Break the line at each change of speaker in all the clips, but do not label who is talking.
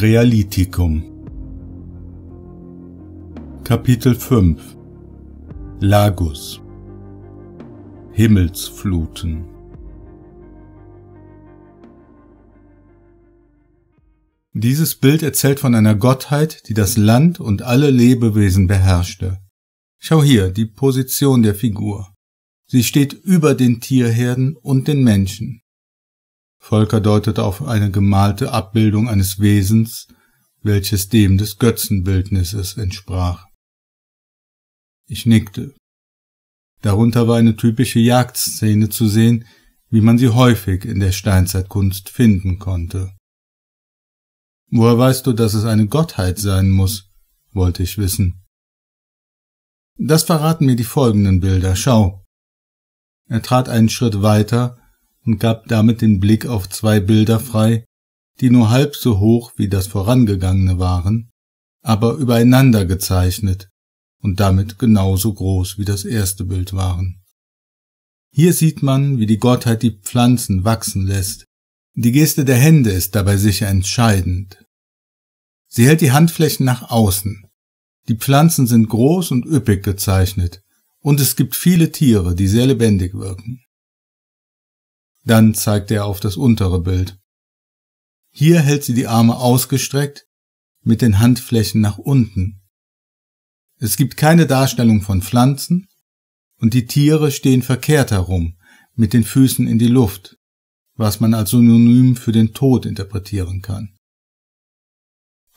Krealitikum Kapitel 5 Lagus Himmelsfluten Dieses Bild erzählt von einer Gottheit, die das Land und alle Lebewesen beherrschte. Schau hier die Position der Figur. Sie steht über den Tierherden und den Menschen. Volker deutete auf eine gemalte Abbildung eines Wesens, welches dem des Götzenbildnisses entsprach. Ich nickte. Darunter war eine typische Jagdszene zu sehen, wie man sie häufig in der Steinzeitkunst finden konnte. Woher weißt du, dass es eine Gottheit sein muss? wollte ich wissen. Das verraten mir die folgenden Bilder. Schau. Er trat einen Schritt weiter und gab damit den Blick auf zwei Bilder frei, die nur halb so hoch wie das vorangegangene waren, aber übereinander gezeichnet und damit genauso groß wie das erste Bild waren. Hier sieht man, wie die Gottheit die Pflanzen wachsen lässt. Die Geste der Hände ist dabei sicher entscheidend. Sie hält die Handflächen nach außen. Die Pflanzen sind groß und üppig gezeichnet, und es gibt viele Tiere, die sehr lebendig wirken. Dann zeigte er auf das untere Bild. Hier hält sie die Arme ausgestreckt mit den Handflächen nach unten. Es gibt keine Darstellung von Pflanzen und die Tiere stehen verkehrt herum mit den Füßen in die Luft, was man als Synonym für den Tod interpretieren kann.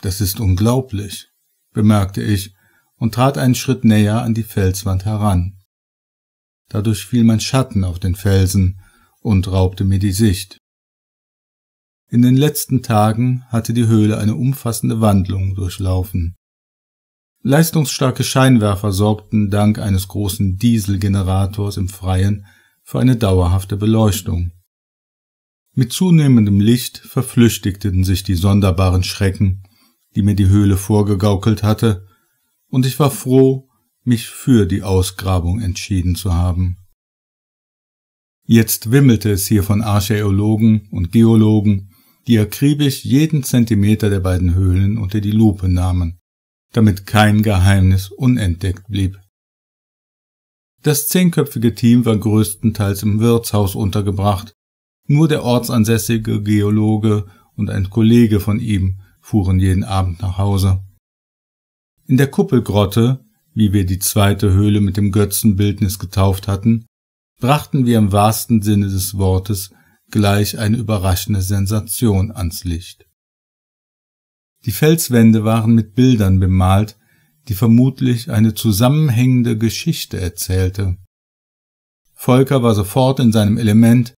Das ist unglaublich, bemerkte ich und trat einen Schritt näher an die Felswand heran. Dadurch fiel mein Schatten auf den Felsen, und raubte mir die Sicht. In den letzten Tagen hatte die Höhle eine umfassende Wandlung durchlaufen. Leistungsstarke Scheinwerfer sorgten dank eines großen Dieselgenerators im Freien für eine dauerhafte Beleuchtung. Mit zunehmendem Licht verflüchtigten sich die sonderbaren Schrecken, die mir die Höhle vorgegaukelt hatte, und ich war froh, mich für die Ausgrabung entschieden zu haben. Jetzt wimmelte es hier von Archäologen und Geologen, die akribisch jeden Zentimeter der beiden Höhlen unter die Lupe nahmen, damit kein Geheimnis unentdeckt blieb. Das zehnköpfige Team war größtenteils im Wirtshaus untergebracht, nur der ortsansässige Geologe und ein Kollege von ihm fuhren jeden Abend nach Hause. In der Kuppelgrotte, wie wir die zweite Höhle mit dem Götzenbildnis getauft hatten, brachten wir im wahrsten Sinne des Wortes gleich eine überraschende Sensation ans Licht. Die Felswände waren mit Bildern bemalt, die vermutlich eine zusammenhängende Geschichte erzählte. Volker war sofort in seinem Element,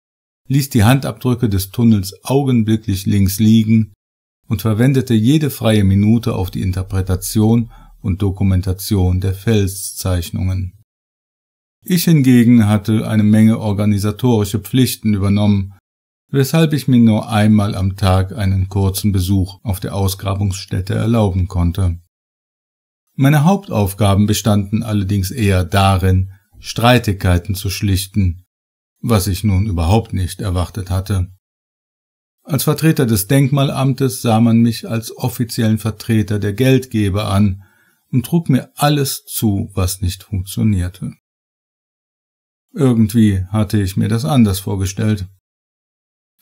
ließ die Handabdrücke des Tunnels augenblicklich links liegen und verwendete jede freie Minute auf die Interpretation und Dokumentation der Felszeichnungen. Ich hingegen hatte eine Menge organisatorische Pflichten übernommen, weshalb ich mir nur einmal am Tag einen kurzen Besuch auf der Ausgrabungsstätte erlauben konnte. Meine Hauptaufgaben bestanden allerdings eher darin, Streitigkeiten zu schlichten, was ich nun überhaupt nicht erwartet hatte. Als Vertreter des Denkmalamtes sah man mich als offiziellen Vertreter der Geldgeber an und trug mir alles zu, was nicht funktionierte. Irgendwie hatte ich mir das anders vorgestellt.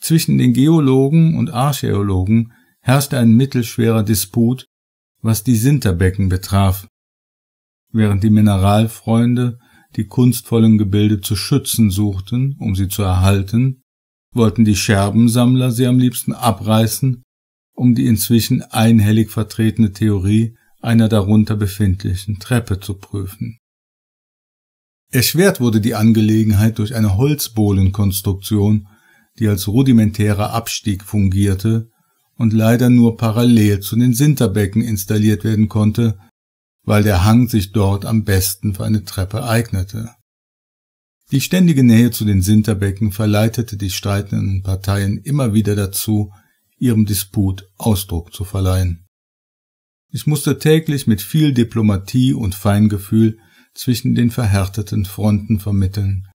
Zwischen den Geologen und Archäologen herrschte ein mittelschwerer Disput, was die Sinterbecken betraf. Während die Mineralfreunde die kunstvollen Gebilde zu schützen suchten, um sie zu erhalten, wollten die Scherbensammler sie am liebsten abreißen, um die inzwischen einhellig vertretene Theorie einer darunter befindlichen Treppe zu prüfen. Erschwert wurde die Angelegenheit durch eine Holzbohlenkonstruktion, die als rudimentärer Abstieg fungierte und leider nur parallel zu den Sinterbecken installiert werden konnte, weil der Hang sich dort am besten für eine Treppe eignete. Die ständige Nähe zu den Sinterbecken verleitete die streitenden Parteien immer wieder dazu, ihrem Disput Ausdruck zu verleihen. Ich musste täglich mit viel Diplomatie und Feingefühl zwischen den verhärteten Fronten vermitteln,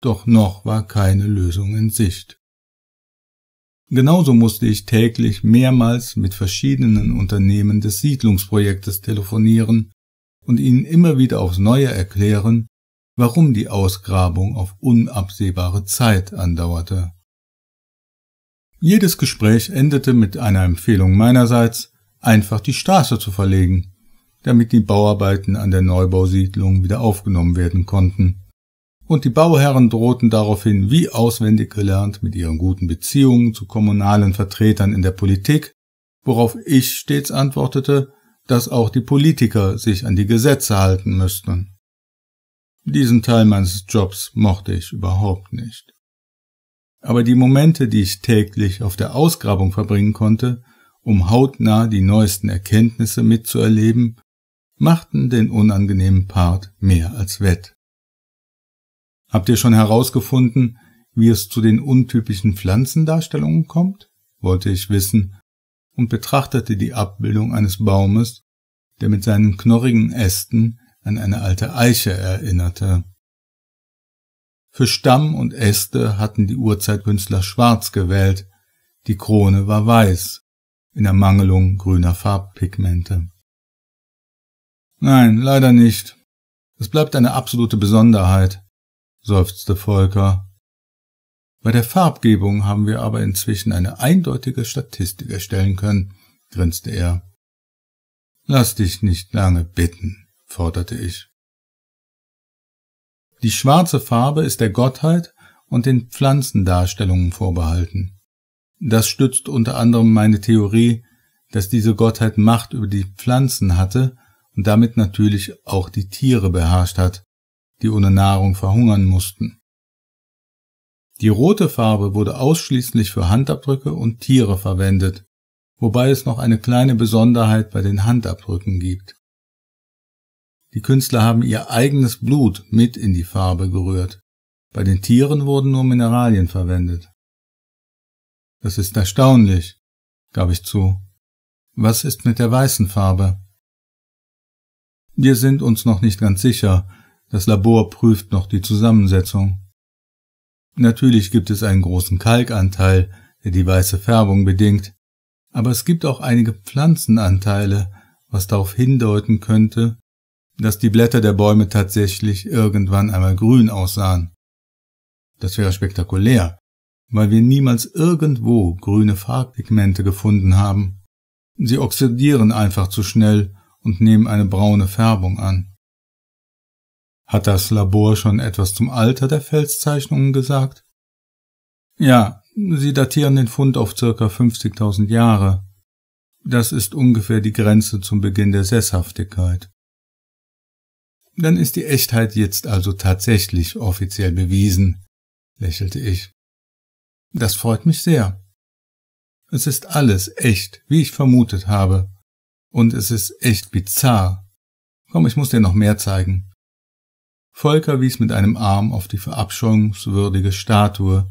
doch noch war keine Lösung in Sicht. Genauso musste ich täglich mehrmals mit verschiedenen Unternehmen des Siedlungsprojektes telefonieren und ihnen immer wieder aufs Neue erklären, warum die Ausgrabung auf unabsehbare Zeit andauerte. Jedes Gespräch endete mit einer Empfehlung meinerseits, einfach die Straße zu verlegen, damit die Bauarbeiten an der Neubausiedlung wieder aufgenommen werden konnten. Und die Bauherren drohten daraufhin wie auswendig gelernt mit ihren guten Beziehungen zu kommunalen Vertretern in der Politik, worauf ich stets antwortete, dass auch die Politiker sich an die Gesetze halten müssten. Diesen Teil meines Jobs mochte ich überhaupt nicht. Aber die Momente, die ich täglich auf der Ausgrabung verbringen konnte, um hautnah die neuesten Erkenntnisse mitzuerleben, machten den unangenehmen Part mehr als wett. Habt ihr schon herausgefunden, wie es zu den untypischen Pflanzendarstellungen kommt? wollte ich wissen und betrachtete die Abbildung eines Baumes, der mit seinen knorrigen Ästen an eine alte Eiche erinnerte. Für Stamm und Äste hatten die Urzeitkünstler schwarz gewählt, die Krone war weiß, in Ermangelung grüner Farbpigmente. Nein, leider nicht. Es bleibt eine absolute Besonderheit, seufzte Volker. Bei der Farbgebung haben wir aber inzwischen eine eindeutige Statistik erstellen können, grinste er. Lass dich nicht lange bitten, forderte ich. Die schwarze Farbe ist der Gottheit und den Pflanzendarstellungen vorbehalten. Das stützt unter anderem meine Theorie, dass diese Gottheit Macht über die Pflanzen hatte und damit natürlich auch die Tiere beherrscht hat, die ohne Nahrung verhungern mussten. Die rote Farbe wurde ausschließlich für Handabdrücke und Tiere verwendet, wobei es noch eine kleine Besonderheit bei den Handabdrücken gibt. Die Künstler haben ihr eigenes Blut mit in die Farbe gerührt. Bei den Tieren wurden nur Mineralien verwendet. Das ist erstaunlich, gab ich zu. Was ist mit der weißen Farbe? Wir sind uns noch nicht ganz sicher. Das Labor prüft noch die Zusammensetzung. Natürlich gibt es einen großen Kalkanteil, der die weiße Färbung bedingt, aber es gibt auch einige Pflanzenanteile, was darauf hindeuten könnte, dass die Blätter der Bäume tatsächlich irgendwann einmal grün aussahen. Das wäre spektakulär, weil wir niemals irgendwo grüne Farbpigmente gefunden haben. Sie oxidieren einfach zu schnell und nehmen eine braune Färbung an. Hat das Labor schon etwas zum Alter der Felszeichnungen gesagt? Ja, sie datieren den Fund auf circa 50.000 Jahre. Das ist ungefähr die Grenze zum Beginn der Sesshaftigkeit. Dann ist die Echtheit jetzt also tatsächlich offiziell bewiesen, lächelte ich. Das freut mich sehr. Es ist alles echt, wie ich vermutet habe. Und es ist echt bizarr. Komm, ich muss dir noch mehr zeigen. Volker wies mit einem Arm auf die verabscheuungswürdige Statue,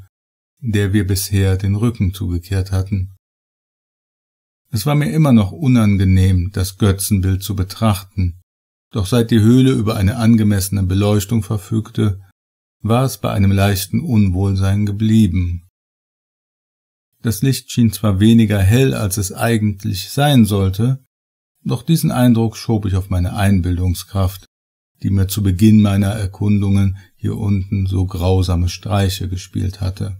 der wir bisher den Rücken zugekehrt hatten. Es war mir immer noch unangenehm, das Götzenbild zu betrachten, doch seit die Höhle über eine angemessene Beleuchtung verfügte, war es bei einem leichten Unwohlsein geblieben. Das Licht schien zwar weniger hell, als es eigentlich sein sollte, doch diesen Eindruck schob ich auf meine Einbildungskraft, die mir zu Beginn meiner Erkundungen hier unten so grausame Streiche gespielt hatte.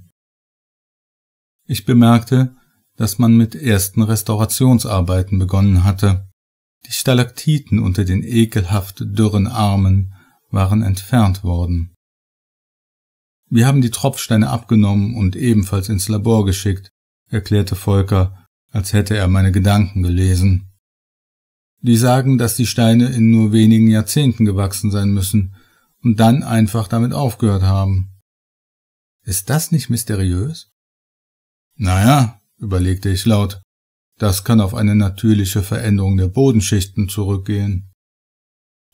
Ich bemerkte, dass man mit ersten Restaurationsarbeiten begonnen hatte. Die Stalaktiten unter den ekelhaft dürren Armen waren entfernt worden. Wir haben die Tropfsteine abgenommen und ebenfalls ins Labor geschickt, erklärte Volker, als hätte er meine Gedanken gelesen die sagen, dass die Steine in nur wenigen Jahrzehnten gewachsen sein müssen und dann einfach damit aufgehört haben. Ist das nicht mysteriös? Naja, überlegte ich laut, das kann auf eine natürliche Veränderung der Bodenschichten zurückgehen.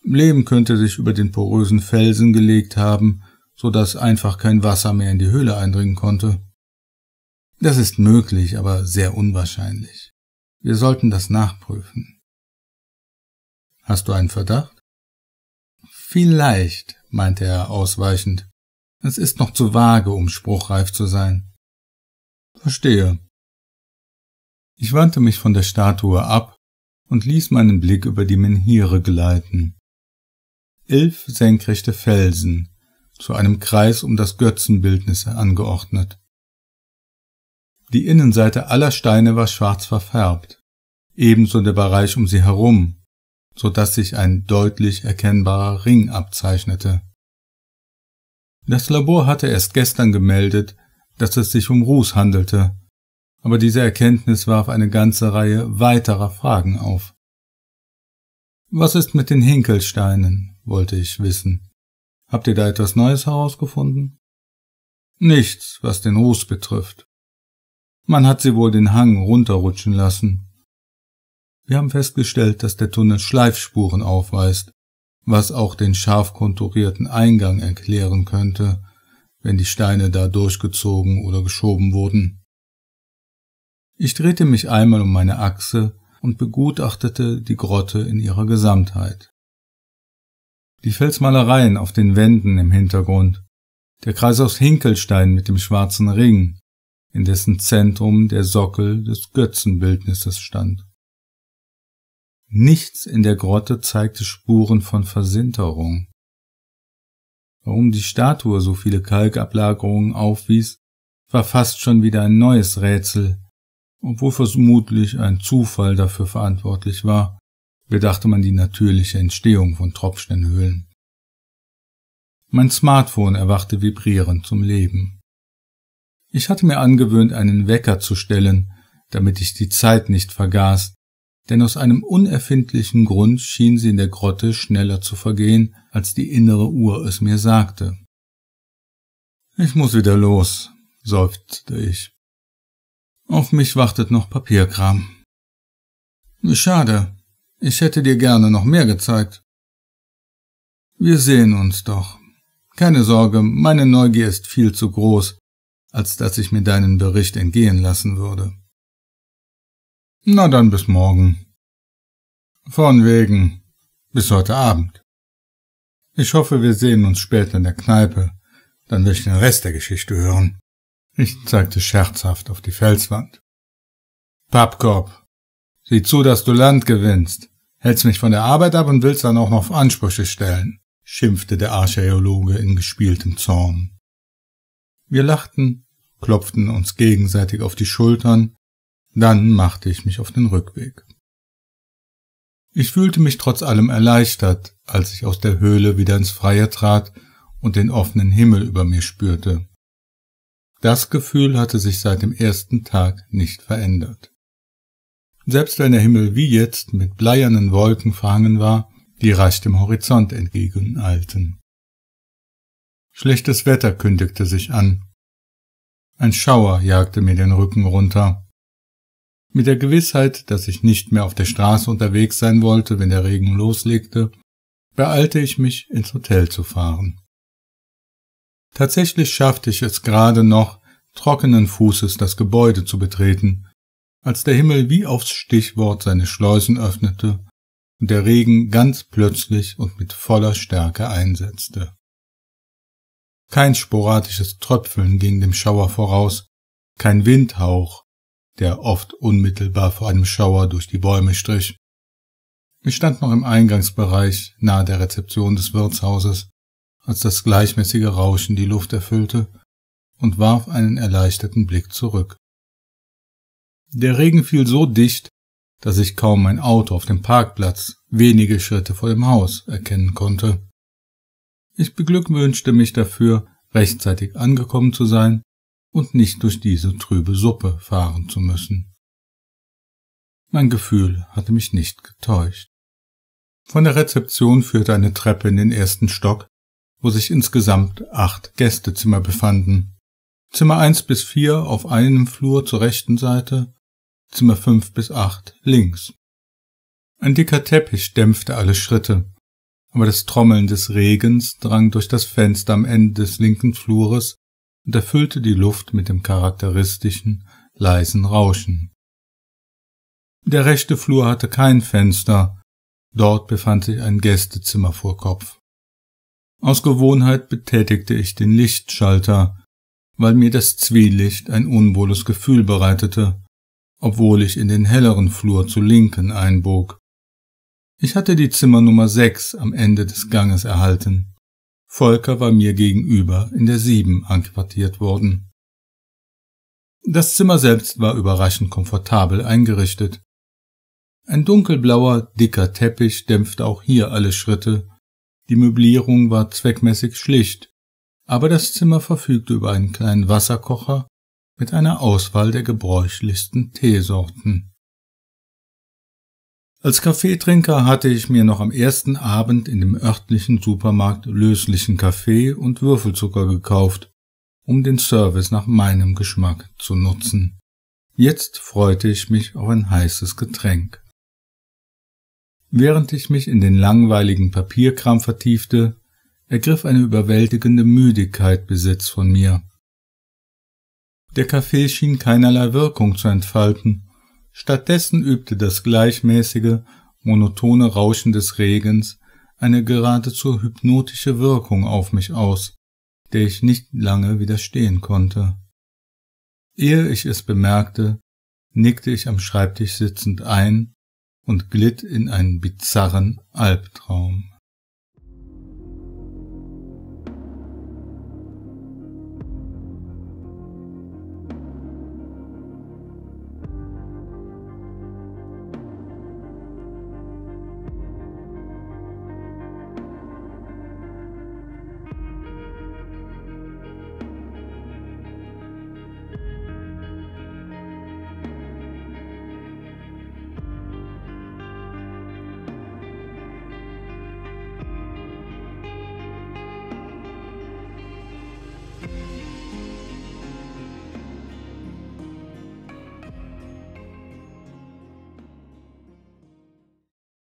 Leben könnte sich über den porösen Felsen gelegt haben, so dass einfach kein Wasser mehr in die Höhle eindringen konnte. Das ist möglich, aber sehr unwahrscheinlich. Wir sollten das nachprüfen. Hast du einen Verdacht? Vielleicht, meinte er ausweichend. Es ist noch zu vage, um spruchreif zu sein. Verstehe. Ich wandte mich von der Statue ab und ließ meinen Blick über die Menhire gleiten. Elf senkrechte Felsen, zu einem Kreis um das Götzenbildnis angeordnet. Die Innenseite aller Steine war schwarz verfärbt, ebenso der Bereich um sie herum, so dass sich ein deutlich erkennbarer Ring abzeichnete. Das Labor hatte erst gestern gemeldet, dass es sich um Ruß handelte, aber diese Erkenntnis warf eine ganze Reihe weiterer Fragen auf. Was ist mit den Hinkelsteinen? wollte ich wissen. Habt ihr da etwas Neues herausgefunden? Nichts, was den Ruß betrifft. Man hat sie wohl den Hang runterrutschen lassen. Wir haben festgestellt, dass der Tunnel Schleifspuren aufweist, was auch den scharf konturierten Eingang erklären könnte, wenn die Steine da durchgezogen oder geschoben wurden. Ich drehte mich einmal um meine Achse und begutachtete die Grotte in ihrer Gesamtheit. Die Felsmalereien auf den Wänden im Hintergrund, der Kreis aus Hinkelstein mit dem schwarzen Ring, in dessen Zentrum der Sockel des Götzenbildnisses stand. Nichts in der Grotte zeigte Spuren von Versinterung. Warum die Statue so viele Kalkablagerungen aufwies, war fast schon wieder ein neues Rätsel, obwohl vermutlich ein Zufall dafür verantwortlich war, bedachte man die natürliche Entstehung von Tropfsteinhöhlen. Mein Smartphone erwachte vibrierend zum Leben. Ich hatte mir angewöhnt, einen Wecker zu stellen, damit ich die Zeit nicht vergaß, denn aus einem unerfindlichen Grund schien sie in der Grotte schneller zu vergehen, als die innere Uhr es mir sagte. Ich muss wieder los, seufzte ich. Auf mich wartet noch Papierkram. Schade, ich hätte dir gerne noch mehr gezeigt. Wir sehen uns doch. Keine Sorge, meine Neugier ist viel zu groß, als dass ich mir deinen Bericht entgehen lassen würde. Na dann bis morgen. Von wegen. Bis heute Abend. Ich hoffe, wir sehen uns später in der Kneipe. Dann will ich den Rest der Geschichte hören. Ich zeigte scherzhaft auf die Felswand. Pappkorb. Sieh zu, dass du Land gewinnst. Hältst mich von der Arbeit ab und willst dann auch noch Ansprüche stellen, schimpfte der Archäologe in gespieltem Zorn. Wir lachten, klopften uns gegenseitig auf die Schultern dann machte ich mich auf den Rückweg. Ich fühlte mich trotz allem erleichtert, als ich aus der Höhle wieder ins Freie trat und den offenen Himmel über mir spürte. Das Gefühl hatte sich seit dem ersten Tag nicht verändert. Selbst wenn der Himmel wie jetzt mit bleiernen Wolken verhangen war, die rasch dem Horizont entgegeneilten. Schlechtes Wetter kündigte sich an. Ein Schauer jagte mir den Rücken runter. Mit der Gewissheit, dass ich nicht mehr auf der Straße unterwegs sein wollte, wenn der Regen loslegte, beeilte ich mich, ins Hotel zu fahren. Tatsächlich schaffte ich es gerade noch, trockenen Fußes das Gebäude zu betreten, als der Himmel wie aufs Stichwort seine Schleusen öffnete und der Regen ganz plötzlich und mit voller Stärke einsetzte. Kein sporadisches Tröpfeln ging dem Schauer voraus, kein Windhauch, der oft unmittelbar vor einem Schauer durch die Bäume strich. Ich stand noch im Eingangsbereich nahe der Rezeption des Wirtshauses, als das gleichmäßige Rauschen die Luft erfüllte und warf einen erleichterten Blick zurück. Der Regen fiel so dicht, dass ich kaum mein Auto auf dem Parkplatz wenige Schritte vor dem Haus erkennen konnte. Ich beglückwünschte mich dafür, rechtzeitig angekommen zu sein und nicht durch diese trübe Suppe fahren zu müssen. Mein Gefühl hatte mich nicht getäuscht. Von der Rezeption führte eine Treppe in den ersten Stock, wo sich insgesamt acht Gästezimmer befanden. Zimmer eins bis vier auf einem Flur zur rechten Seite, Zimmer fünf bis acht links. Ein dicker Teppich dämpfte alle Schritte, aber das Trommeln des Regens drang durch das Fenster am Ende des linken Flures und erfüllte die Luft mit dem charakteristischen, leisen Rauschen. Der rechte Flur hatte kein Fenster, dort befand sich ein Gästezimmer vor Kopf. Aus Gewohnheit betätigte ich den Lichtschalter, weil mir das Zwielicht ein unwohles Gefühl bereitete, obwohl ich in den helleren Flur zu linken einbog. Ich hatte die Zimmernummer 6 am Ende des Ganges erhalten. Volker war mir gegenüber in der Sieben anquartiert worden. Das Zimmer selbst war überraschend komfortabel eingerichtet. Ein dunkelblauer, dicker Teppich dämpfte auch hier alle Schritte. Die Möblierung war zweckmäßig schlicht, aber das Zimmer verfügte über einen kleinen Wasserkocher mit einer Auswahl der gebräuchlichsten Teesorten. Als Kaffeetrinker hatte ich mir noch am ersten Abend in dem örtlichen Supermarkt löslichen Kaffee und Würfelzucker gekauft, um den Service nach meinem Geschmack zu nutzen. Jetzt freute ich mich auf ein heißes Getränk. Während ich mich in den langweiligen Papierkram vertiefte, ergriff eine überwältigende Müdigkeit Besitz von mir. Der Kaffee schien keinerlei Wirkung zu entfalten Stattdessen übte das gleichmäßige, monotone Rauschen des Regens eine geradezu hypnotische Wirkung auf mich aus, der ich nicht lange widerstehen konnte. Ehe ich es bemerkte, nickte ich am Schreibtisch sitzend ein und glitt in einen bizarren Albtraum.